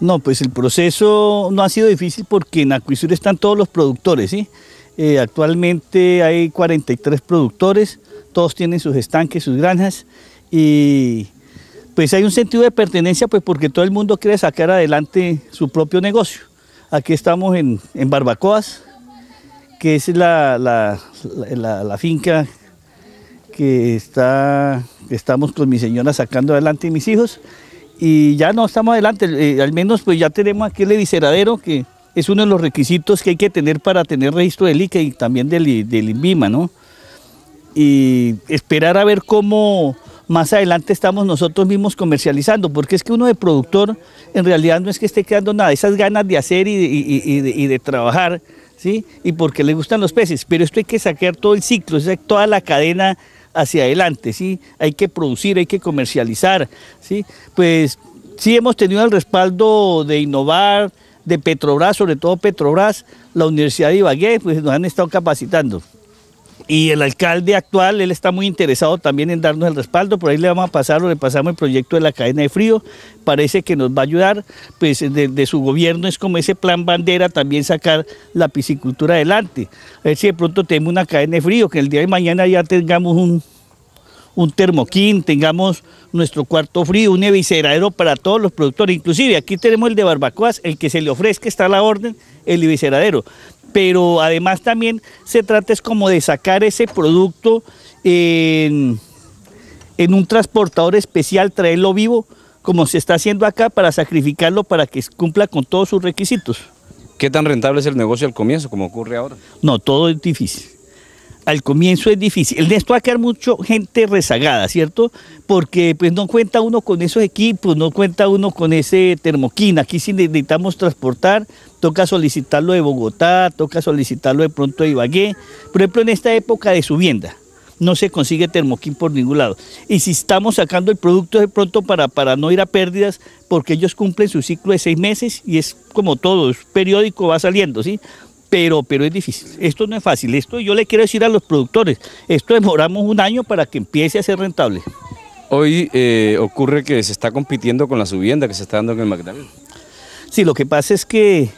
No, pues el proceso no ha sido difícil porque en Acuisur están todos los productores, ¿sí? Eh, actualmente hay 43 productores, todos tienen sus estanques, sus granjas y pues hay un sentido de pertenencia pues porque todo el mundo quiere sacar adelante su propio negocio. Aquí estamos en, Barbacoas, que es la, finca que, está, que estamos con mi señora sacando adelante y mis hijos y ya no estamos adelante, eh, al menos pues ya tenemos aquí el evisceradero que es uno de los requisitos que hay que tener para tener registro del ICA y también del, del INVIMA, ¿no? Y esperar a ver cómo más adelante estamos nosotros mismos comercializando, porque es que uno de productor en realidad no es que esté quedando nada, esas ganas de hacer y de, y, trabajar, ¿sí? Y porque le gustan los peces, pero esto hay que sacar todo el ciclo, toda la cadena hacia adelante, ¿sí? Hay que producir, hay que comercializar, ¿sí? Pues sí hemos tenido el respaldo de innovar, de Petrobras, sobre todo Petrobras, la Universidad de Ibagué, pues nos han estado capacitando. Y el alcalde actual, él está muy interesado también en darnos el respaldo, por ahí le vamos a pasar o le pasamos el proyecto de la cadena de frío, parece que nos va a ayudar, pues de, su gobierno es como ese plan bandera también sacar la piscicultura adelante, a ver si de pronto tenemos una cadena de frío, que el día de mañana ya tengamos un, un termoquín, tengamos nuestro cuarto frío, un evisceradero para todos los productores. Inclusive aquí tenemos el de barbacoas, el que se le ofrezca está a la orden, el evisceradero pero además también se trata es como de sacar ese producto en, en un transportador especial, traerlo vivo, como se está haciendo acá, para sacrificarlo para que cumpla con todos sus requisitos. ¿Qué tan rentable es el negocio al comienzo, como ocurre ahora? No, todo es difícil al comienzo es difícil. Esto va a quedar mucho gente rezagada, ¿cierto? Porque pues no cuenta uno con esos equipos, no cuenta uno con ese termoquín. Aquí si necesitamos transportar, toca solicitarlo de Bogotá, toca solicitarlo de pronto de Ibagué. Por ejemplo, en esta época de subienda, no se consigue termoquín por ningún lado. Y si estamos sacando el producto de pronto para, para no ir a pérdidas, porque ellos cumplen su ciclo de seis meses y es como todo, es periódico, va saliendo, ¿sí? pero, pero es difícil. Esto no es fácil. Esto yo le quiero decir a los productores, esto demoramos un año para que empiece a ser rentable. Hoy eh, ocurre que se está compitiendo con la subienda que se está dando en el Magdalena. Sí, lo que pasa es que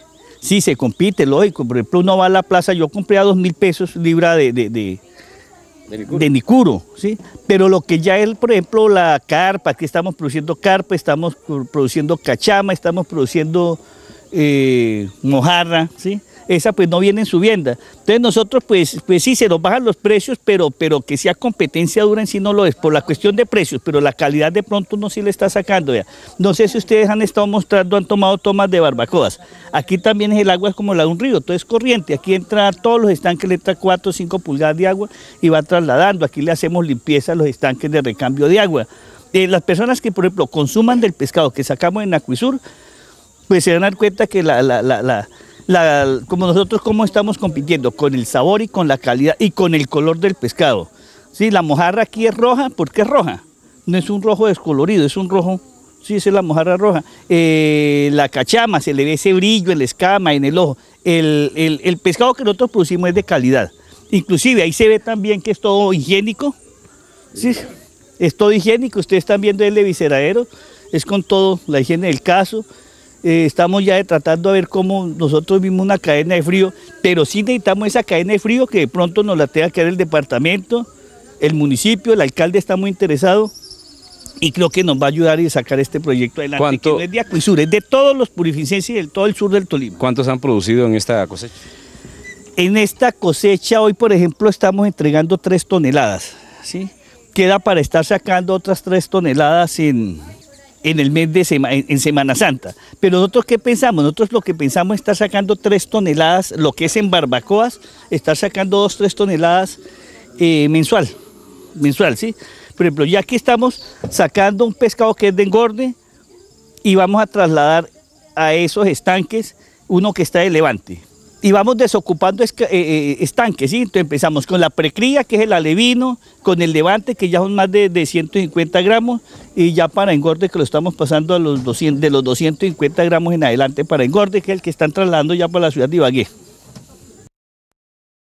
sí, se compite, lógico. Por ejemplo, uno va a la plaza, yo compré a dos mil pesos libra de, de, de, nicuro. ¿sí? Pero lo que ya es, por ejemplo, la carpa, aquí estamos produciendo carpa, estamos produciendo cachama, estamos produciendo eh, mojarra, ¿sí? esa pues no viene en subienda. Entonces nosotros pues, pues sí se nos bajan los precios, pero, pero que sea competencia dura en sí no lo es, por la cuestión de precios, pero la calidad de pronto uno sí le está sacando. No sé si ustedes han estado mostrando, han tomado tomas de barbacoas. Aquí también el agua es como la de un río, entonces corriente. Aquí entra todos los estanques, le entra 4 o 5 pulgadas de agua y va trasladando. Aquí le hacemos limpieza a los estanques de recambio de agua. Eh, las personas que, por ejemplo, consuman del pescado que sacamos en Acuisur, pues se van a dar cuenta que la como nosotros cómo estamos compitiendo, con el sabor y con la calidad y con el color del pescado. ¿sí? La mojarra aquí es roja porque es roja, no es un rojo descolorido, es un rojo, sí, esa es la mojarra roja. Eh, la cachama, se le ve ese brillo en la escama, en el ojo. El, pescado que nosotros producimos es de calidad. Inclusive ahí se ve también que es todo higiénico, ¿sí? es todo higiénico, ustedes están viendo el de es con todo, la higiene del caso, eh, estamos ya tratando a ver cómo nosotros vimos una cadena de frío, pero sí necesitamos esa cadena de frío que de pronto nos la tenga que dar el departamento, el municipio, el alcalde está muy interesado y creo que nos va a ayudar a sacar este proyecto adelante, la es de Acuisur, es de todos los purificenses y de todo el sur del Tolima. ¿Cuántos han producido en esta cosecha? En esta cosecha hoy, por ejemplo, estamos entregando tres toneladas, ¿sí? Queda para estar sacando otras tres toneladas en en el mes de en, Semana Santa. Pero nosotros qué pensamos? Nosotros lo que pensamos es estar sacando tres toneladas, lo que es en barbacoas, estar sacando dos, tres toneladas eh, mensual, mensual, ¿sí? Por ejemplo, ya aquí estamos sacando un pescado que es de engorde y vamos a trasladar a esos estanques uno que está de levante y vamos desocupando eh, eh, estanques, Entonces empezamos con la precría, que es el alevino, con el levante, que ya son más de, 150 gramos, y ya para engorde, que lo estamos pasando a los 200, de los 250 gramos en adelante para engorde, que es el que están trasladando ya para la ciudad de Ibagué.